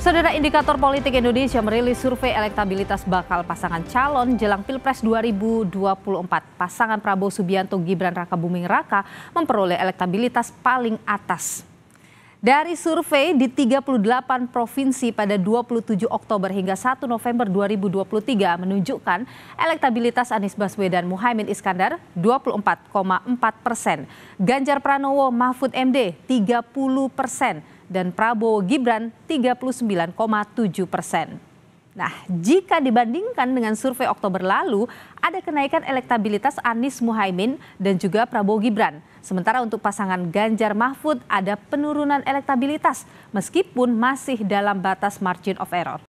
Saudara Indikator Politik Indonesia merilis survei elektabilitas bakal pasangan calon jelang Pilpres 2024. Pasangan Prabowo Subianto Gibran Raka Buming Raka memperoleh elektabilitas paling atas dari survei di 38 provinsi pada 27 Oktober hingga 1 November 2023 menunjukkan elektabilitas Anies Baswedan Muhaimin Iskandar 24,4 persen, Ganjar Pranowo Mahfud MD 30 persen, dan Prabowo Gibran 39,7 persen. Nah, jika dibandingkan dengan survei Oktober lalu, ada kenaikan elektabilitas Anies Muhaimin dan juga Prabowo Gibran. Sementara untuk pasangan Ganjar Mahfud ada penurunan elektabilitas meskipun masih dalam batas margin of error.